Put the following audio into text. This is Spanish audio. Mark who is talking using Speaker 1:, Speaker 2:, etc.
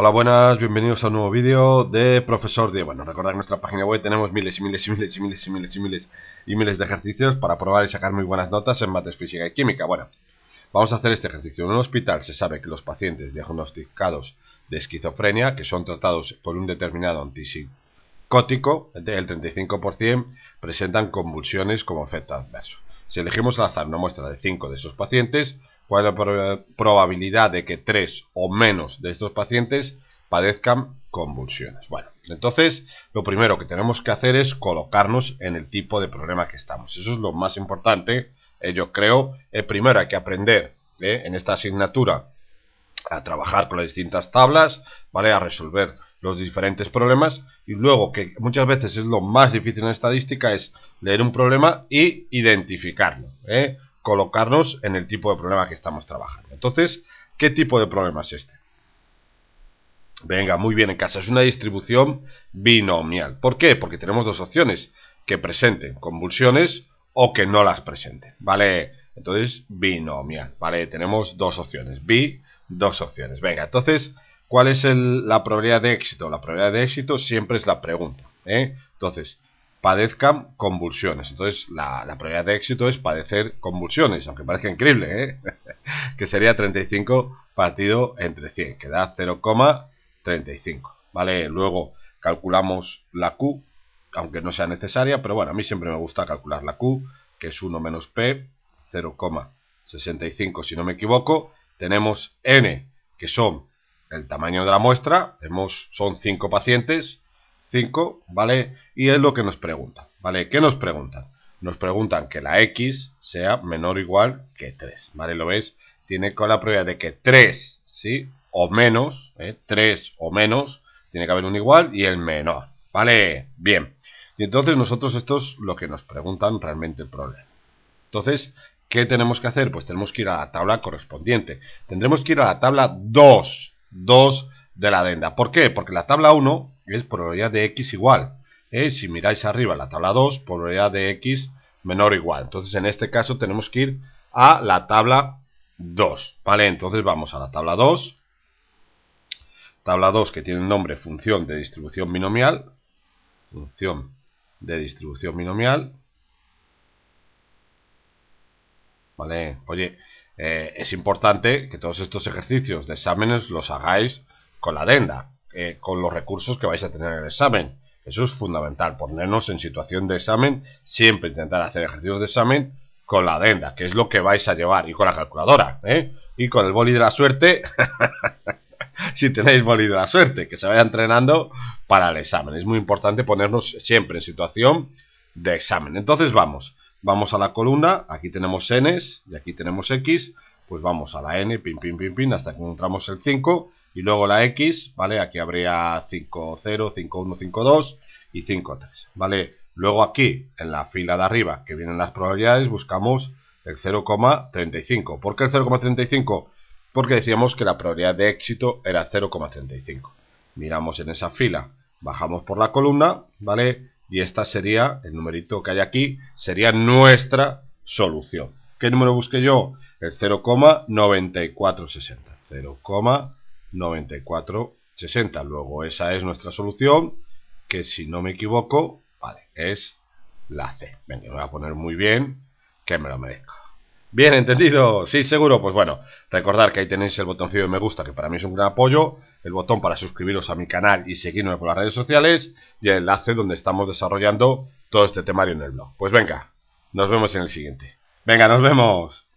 Speaker 1: Hola, buenas, bienvenidos a un nuevo vídeo de Profesor Diego. Bueno, recordad que nuestra página web tenemos miles y miles y miles y miles y miles y miles y miles de ejercicios para probar y sacar muy buenas notas en mates, física y química. Bueno, vamos a hacer este ejercicio. En un hospital se sabe que los pacientes diagnosticados de esquizofrenia, que son tratados por un determinado antipsicótico, del 35%, presentan convulsiones como efecto adverso. Si elegimos al azar una muestra de 5 de esos pacientes, cuál es la probabilidad de que tres o menos de estos pacientes padezcan convulsiones. Bueno, entonces lo primero que tenemos que hacer es colocarnos en el tipo de problema que estamos. Eso es lo más importante, eh, yo creo. Eh, primero hay que aprender eh, en esta asignatura a trabajar con las distintas tablas, ¿vale? A resolver los diferentes problemas y luego que muchas veces es lo más difícil en estadística es leer un problema y identificarlo, colocarnos en el tipo de problema que estamos trabajando. Entonces, ¿qué tipo de problema es este? Venga, muy bien, en casa es una distribución binomial. ¿Por qué? Porque tenemos dos opciones, que presenten convulsiones o que no las presenten, ¿vale? Entonces, binomial, ¿vale? Tenemos dos opciones, bi, dos opciones. Venga, entonces, ¿cuál es la probabilidad de éxito? La probabilidad de éxito siempre es la pregunta, ¿eh? Entonces, padezcan convulsiones. Entonces, la, probabilidad de éxito es padecer convulsiones, aunque parezca increíble, ¿eh? que sería 35 partido entre 100, que da 0,35. ¿Vale? Luego calculamos la Q, aunque no sea necesaria, pero bueno, a mí siempre me gusta calcular la Q, que es 1 menos P, 0,65 si no me equivoco. Tenemos N, que son el tamaño de la muestra, hemos, son 5 pacientes, 5, ¿vale? Y es lo que nos pregunta, ¿vale? ¿Qué nos preguntan? Nos preguntan que la x sea menor o igual que 3, ¿vale? Lo veis, tiene con la prueba de que 3, ¿sí? O menos, ¿eh? 3 o menos, tiene que haber un igual y el menor, ¿vale? Bien. Y entonces nosotros esto es lo que nos preguntan realmente el problema. Entonces, ¿qué tenemos que hacer? Pues tenemos que ir a la tabla correspondiente. Tendremos que ir a la tabla 2, 2 de la adenda. ¿Por qué? Porque la tabla 1 es probabilidad de x igual. ¿eh? Si miráis arriba la tabla 2, probabilidad de x menor o igual. Entonces, en este caso tenemos que ir a la tabla 2, ¿vale? Entonces vamos a la tabla 2. Tabla 2 que tiene el nombre función de distribución binomial. Función de distribución binomial. ¿Vale? Oye, eh, es importante que todos estos ejercicios de exámenes los hagáis con la adenda. Eh, con los recursos que vais a tener en el examen. Eso es fundamental, ponernos en situación de examen, siempre intentar hacer ejercicios de examen con la adenda, que es lo que vais a llevar, y con la calculadora, ¿eh? y con el boli de la suerte, si tenéis boli de la suerte, que se vaya entrenando para el examen. Es muy importante ponernos siempre en situación de examen. Entonces vamos, vamos a la columna, aquí tenemos n y aquí tenemos x, pues vamos a la n, pin, pin, pin, pin, hasta que encontramos el 5, y luego la X, ¿vale? Aquí habría 50, 0, 5, y 53, ¿vale? Luego aquí, en la fila de arriba, que vienen las probabilidades, buscamos el 0,35. ¿Por qué el 0,35? Porque decíamos que la probabilidad de éxito era 0,35. Miramos en esa fila, bajamos por la columna, ¿vale? Y esta sería, el numerito que hay aquí, sería nuestra solución. ¿Qué número busqué yo? El 0,9460. 0,9460. 60. Luego esa es nuestra solución, que si no me equivoco, vale, es la C. Venga, voy a poner muy bien, que me lo merezco. Bien, entendido. Sí, seguro. Pues bueno, recordar que ahí tenéis el botoncito de me gusta, que para mí es un gran apoyo, el botón para suscribiros a mi canal y seguirme por las redes sociales, y el enlace donde estamos desarrollando todo este temario en el blog. Pues venga, nos vemos en el siguiente. Venga, nos vemos.